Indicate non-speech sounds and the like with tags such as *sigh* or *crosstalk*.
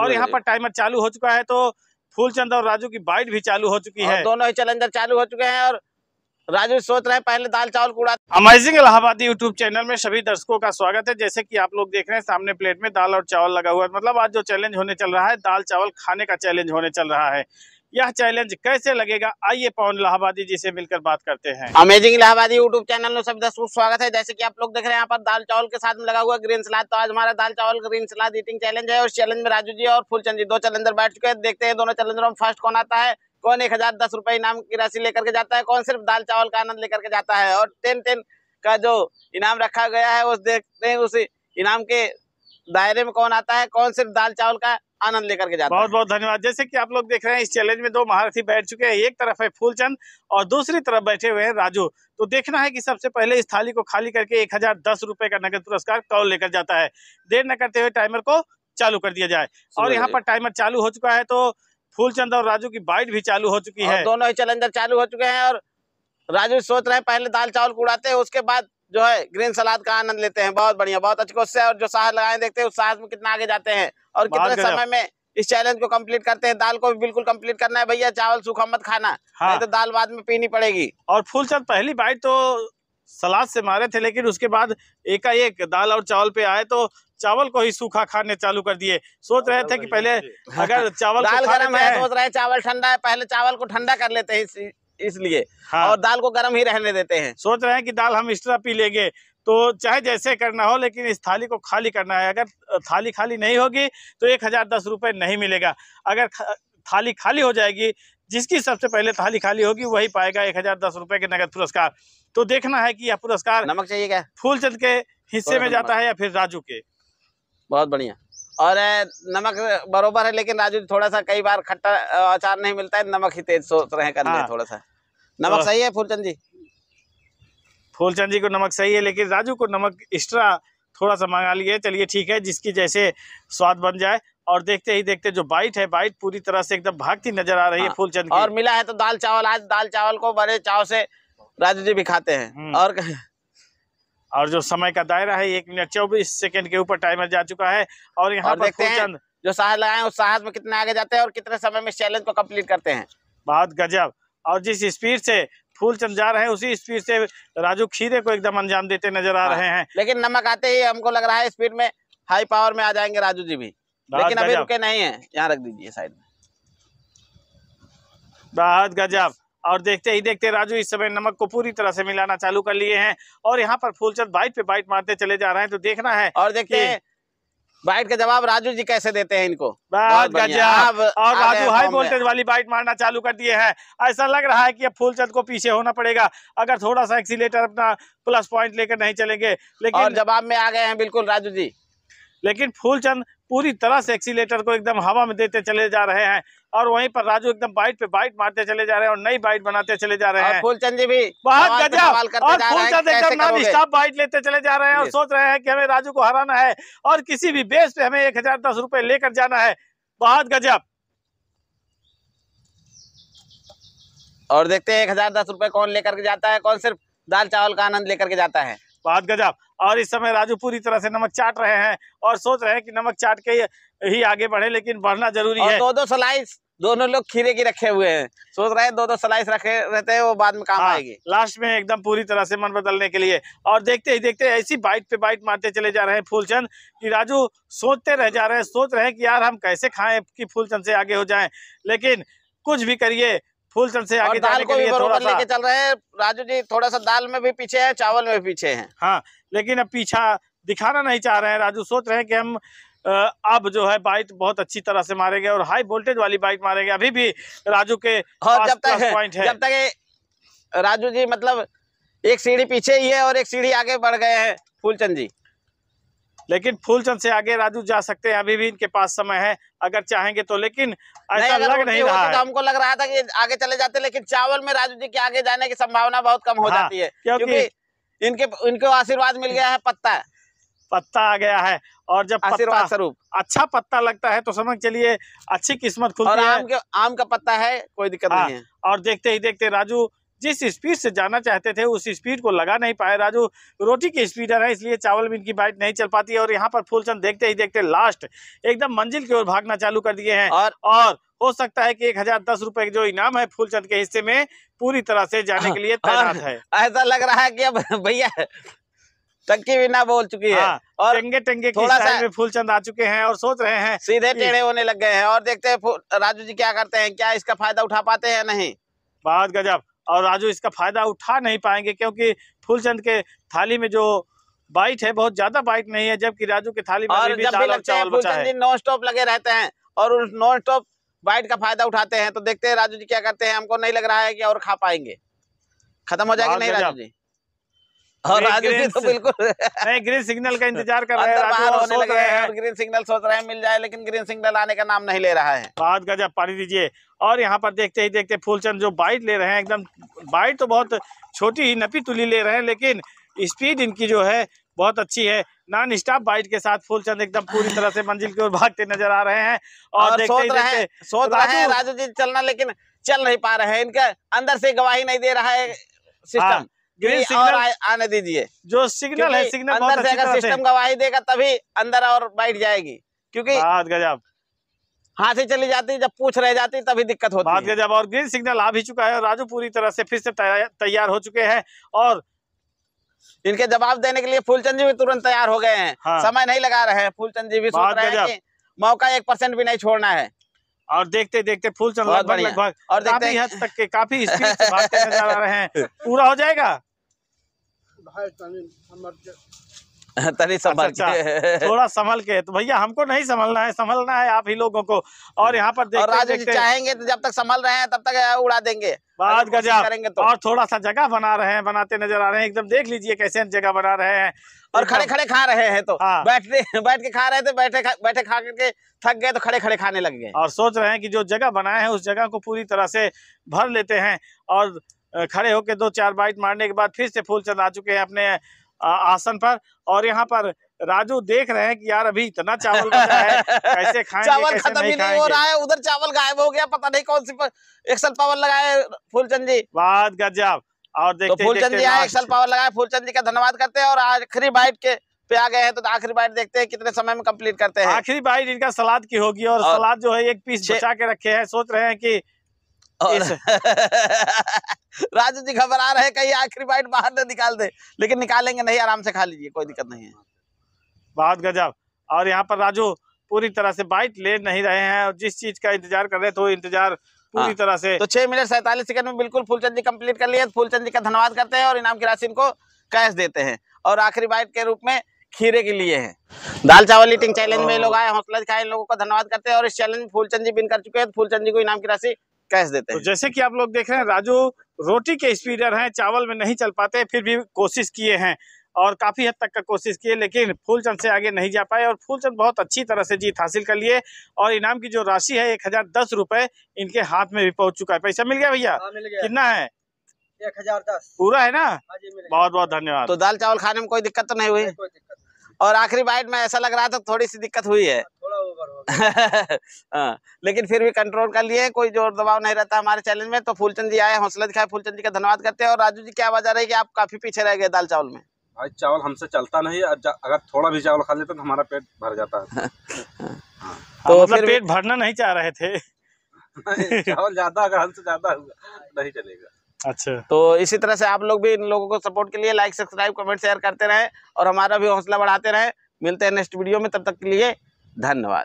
और यहाँ पर टाइमर चालू हो चुका है तो फूलचंद और राजू की बाइट भी चालू हो चुकी है दोनों ही चैलेंजर चालू हो चुके हैं और राजू सोच रहे हैं पहले दाल चावल कूड़ा अमेजिंग इलाहाबादी यूट्यूब चैनल में सभी दर्शकों का स्वागत है जैसे कि आप लोग देख रहे हैं सामने प्लेट में दाल और चावल लगा हुआ है मतलब आज जो चैलेंज होने चल रहा है दाल चावल खाने का चैलेंज होने चल रहा है यह चैलेंज कैसे लगेगा आइए पवन इलाहाबादी जी से मिलकर बात करते हैं अमेजिंग इलाहाबादी यूट्यूब चैनल में सभी दर्शकों स्वागत है जैसे कि आप लोग देख रहे हैं यहाँ पर दाल चावल के साथ में लगा हुआ ग्रीन सलाद तो आज हमारा दाल चावल ग्रीन सलाद ईटिंग चैलेंज है और चैलेंज में राजू जी और फुलचंद जी दो चैलेंजर बैठ चुके हैं देखते हैं दोनों चैलेंजर में फर्स्ट कौन आता है कौन एक हजार इनाम की राशि लेकर के जाता है कौन सिर्फ दाल चावल का आनंद लेकर के जाता है और टेन टेन का जो इनाम रखा गया है उस देखते हैं उस इनाम के दायरे में कौन आता है कौन सिर्फ दाल चावल का आनंद लेकर के जाता बहुत बहुत धन्यवाद जैसे कि आप लोग देख रहे हैं इस चैलेंज में दो महारथी बैठ चुके हैं एक तरफ है फूलचंद और दूसरी तरफ बैठे हुए हैं राजू तो देखना है कि सबसे पहले इस थाली को खाली करके एक हजार दस रुपए का नगद पुरस्कार कौन लेकर जाता है देर न करते हुए टाइमर को चालू कर दिया जाए और यहाँ पर टाइमर चालू हो चुका है तो फूलचंद और राजू की बाइट भी चालू हो चुकी है दोनों ही चैलेंजर चालू हो चुके हैं और राजू सोच रहे हैं पहले दाल चावल उड़ाते हैं उसके बाद जो है ग्रीन सलाद का आनंद लेते हैं बहुत बढ़िया बहुत अच्छी उससे है और जो साहस लगाए देखते हैं उस साहस में कितना आगे जाते हैं और कितने समय में इस चैलेंज को कंप्लीट करते हैं दाल को भी बिल्कुल कंप्लीट करना है भैया चावल सूखा मत खाना हाँ। तो दाल बाद में पीनी पड़ेगी और फूल चंद पहली बाइट तो सलाद से मारे थे लेकिन उसके बाद एकाएक दाल और चावल पे आए तो चावल को ही सूखा खाने चालू कर दिए सोच रहे थे कि पहले अगर चावल दाल गर्म है सोच रहे चावल ठंडा है पहले चावल को ठंडा कर लेते हैं इसलिए हाँ। और दाल को गर्म ही रहने देते हैं सोच रहे हैं कि दाल हम एक्स्ट्रा पी लेंगे तो चाहे जैसे करना हो लेकिन इस थाली को खाली करना है अगर थाली खाली नहीं होगी तो एक हजार दस रुपए नहीं मिलेगा अगर थाली खाली हो जाएगी जिसकी सबसे पहले थाली खाली होगी वही पाएगा एक हजार दस रुपए के नगद पुरस्कार तो देखना है कि यह पुरस्कार नमक चाहिए क्या फूलचंद के हिस्से में जाता है या फिर राजू के बहुत बढ़िया और नमक बरोबर है लेकिन राजू थोड़ा सा कई बार खट्टा अचार नहीं मिलता है नमक ही तेज सोच रहे करने हाँ। थोड़ा सा नमक तो सही है फूलचंद जी फूलचंद जी को नमक सही है लेकिन राजू को नमक एक्स्ट्रा थोड़ा सा मंगा लिए चलिए ठीक है जिसकी जैसे स्वाद बन जाए और देखते ही देखते जो बाइट है बाइट पूरी तरह से एकदम भागती नजर आ रही है हाँ। फूलचंद और मिला है तो दाल चावल आज दाल चावल को बड़े चाव से राजू जी भी खाते हैं हम्म। और और जो समय का दायरा है एक मिनट चौबीस सेकंड के ऊपर टाइमर जा चुका है और यहाँ पर हैं जो साहस लगाए उस साहस में कितने आगे जाते हैं और कितने समय में चैलेंज को कंप्लीट करते हैं बहुत गजब और जिस स्पीड से फूलचंद जा रहे हैं उसी स्पीड से राजू खीरे को एकदम अंजाम देते नजर आ हाँ, रहे हैं लेकिन नमक आते ही हमको लग रहा है स्पीड में हाई पावर में आ जाएंगे राजू जी भी लेकिन अभी रुके नहीं है यहाँ रख दीजिए साइड में बहुत गजब और देखते ही देखते राजू इस समय नमक को पूरी तरह से मिलाना चालू कर लिए हैं और यहाँ पर फूलचंद बाइट पे बाइट मारते चले जा रहे हैं तो देखना है और देखते हैं बाइट का जवाब राजू जी कैसे देते हैं इनको बहुत जवाब और राजू हाई वोल्टेज वाली बाइट मारना चालू कर दिए हैं ऐसा लग रहा है कि अब फूलचंद को पीछे होना पड़ेगा अगर थोड़ा सा एक्सीटर अपना प्लस पॉइंट लेकर नहीं चलेंगे लेकिन जवाब में आ गए हैं बिल्कुल राजू जी लेकिन फूलचंद पूरी तरह से एक्सीटर को एकदम हवा में देते चले जा रहे हैं और वहीं पर राजू एकदम बाइट पे बाइट मारते चले जा रहे हैं और नई बाइट बनाते चले जा रहे हैं फूलचंद जी भी बहुत गजब और फूलचंद एकदम नॉन स्टॉप बाइट लेते चले जा रहे हैं और सोच रहे हैं कि हमें राजू को हराना है और किसी भी बेस पे हमें एक हजार दस रुपए लेकर जाना है बहुत गजब और देखते हैं एक हजार दस रुपए कौन लेकर के जाता है कौन सिर्फ दाल चावल का आनंद लेकर के जाता है बात गजब और इस समय राजू पूरी तरह से नमक चाट रहे हैं और सोच रहे हैं कि नमक चाट के ही आगे बढ़े लेकिन बढ़ना जरूरी है दो दो स्लाइस दोनों लोग खीरे की रखे हुए हैं सोच रहे हैं दो दो स्लाइस रखे रहते हैं वो बाद में काम हाँ, आएगी लास्ट में एकदम पूरी तरह से मन बदलने के लिए और देखते ही देखते ऐसी बाइट पे बाइट मारते चले जा रहे हैं फूलचंद कि राजू सोचते रह जा रहे हैं सोच रहे हैं कि यार हम कैसे खाएं कि फूलचंद से आगे हो जाएं लेकिन कुछ भी करिए फुल चल से आगे दाल को भी बरोबर लेके चल रहे हैं राजू जी थोड़ा सा दाल में भी पीछे है चावल में भी पीछे है हाँ लेकिन अब पीछा दिखाना नहीं चाह रहे हैं राजू सोच रहे हैं कि हम अब जो है बाइट बहुत अच्छी तरह से मारेंगे और हाई वोल्टेज वाली बाइट मारेंगे अभी भी राजू के जब तक पॉइंट है जब तक राजू जी मतलब एक सीढ़ी पीछे ही है और एक सीढ़ी आगे बढ़ गए हैं फूलचंद जी लेकिन फूलचंद से आगे राजू जा सकते हैं अभी भी इनके पास समय है अगर चाहेंगे तो लेकिन ऐसा नहीं, लग नहीं रहा तो है तो हमको लग रहा था कि आगे चले जाते लेकिन चावल में राजू जी के आगे जाने की संभावना बहुत कम हो हाँ, जाती है क्योंकि, इनके इनके इनको आशीर्वाद मिल गया है पत्ता पत्ता आ गया है और जब आशीर्वाद स्वरूप अच्छा पत्ता लगता है तो समझ चलिए अच्छी किस्मत खुलती और आम है आम का पत्ता है कोई दिक्कत हाँ, नहीं है और देखते ही देखते राजू जिस स्पीड से जाना चाहते थे उस स्पीड को लगा नहीं पाए राजू रोटी की स्पीडर है इसलिए चावल भी इनकी बाइट नहीं चल पाती है और यहाँ पर फूलचंद देखते ही देखते लास्ट एकदम मंजिल की ओर भागना चालू कर दिए हैं और, और हो सकता है कि एक हजार दस रुपए जो इनाम है फूलचंद के हिस्से में पूरी तरह से जाने हाँ, के लिए तैनात है ऐसा लग रहा है कि अब भैया टंकी भी ना बोल चुकी है हाँ, और टंगे टंगे थोड़ा सा में फूलचंद आ चुके हैं और सोच रहे हैं सीधे टेढ़े होने लग गए हैं और देखते हैं राजू जी क्या करते हैं क्या इसका फायदा उठा पाते हैं नहीं बात गजब और राजू इसका फ़ायदा उठा नहीं पाएंगे क्योंकि फूलचंद के थाली में जो बाइट है बहुत ज्यादा बाइट नहीं है जबकि राजू के थाली में भी दाल और चावल बचा है नॉन स्टॉप लगे रहते हैं और उस नॉन स्टॉप बाइट का फायदा उठाते हैं तो देखते हैं राजू जी क्या करते हैं हमको नहीं लग रहा है कि और खा पाएंगे खत्म हो जाएगा नहीं राजू जी और राजू जी तो बिल्कुल नहीं *laughs* ग्रीन सिग्नल का इंतजार कर रहे हैं रहे हैं और ग्रीन सिग्नल सोच रहे हैं मिल जाए लेकिन ग्रीन सिग्नल आने का नाम नहीं ले रहा है पाँच गजब पानी दीजिए और यहाँ पर देखते ही देखते फूलचंद जो बाइट ले रहे हैं एकदम बाइट तो बहुत छोटी ही नपी तुली ले रहे हैं लेकिन स्पीड इनकी जो है बहुत अच्छी है नॉन स्टॉप बाइट के साथ फूलचंद एकदम पूरी तरह से मंजिल की ओर भागते नजर आ रहे हैं और, देखते सोच रहे सोच रहे हैं राजू जी चलना लेकिन चल नहीं पा रहे हैं इनका अंदर से गवाही नहीं दे रहा है सिस्टम हाँ, ग्रीन सिग्नल आने दीजिए जो सिग्नल है सिग्नल अंदर से अगर सिस्टम गवाही देगा तभी अंदर और बैठ जाएगी क्योंकि गजब हाथ ही चली जाती जब पूछ रह जाती तभी दिक्कत होती बात है गजब और ग्रीन सिग्नल आ भी चुका है राजू पूरी तरह से फिर से तैयार हो चुके हैं और इनके जवाब देने के लिए फूलचंद जी भी तुरंत तैयार हो गए हैं हाँ। समय नहीं लगा रहे हैं फूलचंद जी भी सोच रहे हैं कि मौका एक परसेंट भी नहीं छोड़ना है और देखते देखते फूलचंद लगभग लगभग और काफी हद तक के काफी भागते नजर आ रहे हैं पूरा हो जाएगा तनी *laughs* अच्छा, संभल अच्छा, के *laughs* थोड़ा संभल के तो भैया हमको नहीं संभलना है संभलना है आप ही लोगों को और यहाँ पर देखते, और आज देखते चाहेंगे तो जब तक संभल रहे हैं तब तक उड़ा देंगे बात गजा करेंगे तो और थोड़ा सा जगह बना रहे हैं बनाते नजर आ रहे हैं एकदम देख लीजिए कैसे जगह बना रहे हैं और खड़े खड़े खा रहे हैं तो हाँ। बैठे बैठ के खा रहे थे तो बैठे खा, बैठे खा करके थक गए तो खड़े खड़े खाने लग गए और सोच रहे हैं कि जो जगह बनाए हैं उस जगह को पूरी तरह से भर लेते हैं और खड़े होकर दो चार बाइट मारने के बाद फिर से फूल चंद आ चुके हैं अपने आसन पर और यहाँ पर राजू देख रहे हैं कि यार अभी इतना चावल बचा है *laughs* कैसे खाएंगे चावल खत्म ही नहीं हो रहा है उधर चावल गायब हो गया पता नहीं कौन सी एक्सल पावर लगाए फूलचंद जी बात गजब और तो देखते तो फूलचंद जी आए एक्सल पावर लगाए फूलचंद जी का धन्यवाद करते हैं और आखिरी बाइट के पे आ गए हैं तो आखिरी बाइट देखते हैं कितने समय में कम्प्लीट करते हैं आखिरी बाइट इनका सलाद की होगी और, सलाद जो है एक पीस बचा के रखे है सोच रहे हैं की *laughs* राजू जी घबरा रहे कहीं आखिरी बाइट बाहर ना निकाल दे लेकिन निकालेंगे नहीं आराम से खा लीजिए कोई दिक्कत नहीं है बहुत गजब और यहाँ पर राजू पूरी तरह से बाइट ले नहीं रहे हैं और जिस चीज का इंतजार कर रहे थे तो वो इंतजार पूरी हाँ। तरह से तो छह मिनट सैतालीस सेकंड में बिल्कुल फूलचंद जी कम्प्लीट कर लिए फूलचंद जी का धन्यवाद करते हैं और इनाम की राशि इनको कैश देते हैं और आखिरी बाइट के रूप में खीरे के लिए है दाल चावल ईटिंग चैलेंज में लोग आए हौसला दिखाए इन लोगों का धन्यवाद करते हैं और इस चैलेंज में फूलचंद जी बिन कर चुके हैं तो फूलचंद जी को इनाम की राशि कैश देते तो हैं तो जैसे कि आप लोग देख रहे हैं राजू रोटी के स्पीडर हैं चावल में नहीं चल पाते फिर भी कोशिश किए हैं और काफ़ी हद तक का कोशिश किए लेकिन फूलचंद से आगे नहीं जा पाए और फूलचंद बहुत अच्छी तरह से जीत हासिल कर लिए और इनाम की जो राशि है एक हज़ार दस रुपये इनके हाथ में भी पहुंच चुका है पैसा मिल गया भैया हाँ, कितना है एक हजार दस पूरा है ना हाँ बहुत बहुत धन्यवाद तो दाल चावल खाने में कोई दिक्कत तो नहीं हुई और आखिरी बाइट में ऐसा लग रहा था थोड़ी सी दिक्कत हुई है *laughs* हाँ, लेकिन फिर भी कंट्रोल कर लिए कोई जोर दबाव नहीं रहता हमारे चैलेंज में तो फूलचंद जी आए हौसला दिखाए फूलचंद जी का धन्यवाद करते हैं और राजू जी क्या आवाज आ रही है कि आप काफी पीछे रह गए दाल चावल में भाई चावल हमसे चलता नहीं अगर थोड़ा भी चावल खा लेते तो हमारा पेट भर जाता *laughs* है हाँ। हाँ। तो मतलब पेट भरना नहीं चाह रहे थे चावल ज्यादा अगर हमसे ज्यादा हुआ नहीं चलेगा अच्छा तो इसी तरह से आप लोग भी इन लोगों को सपोर्ट के लिए लाइक सब्सक्राइब कमेंट शेयर करते रहें और हमारा भी हौसला बढ़ाते रहें मिलते हैं नेक्स्ट वीडियो में तब तक के लिए धन्यवाद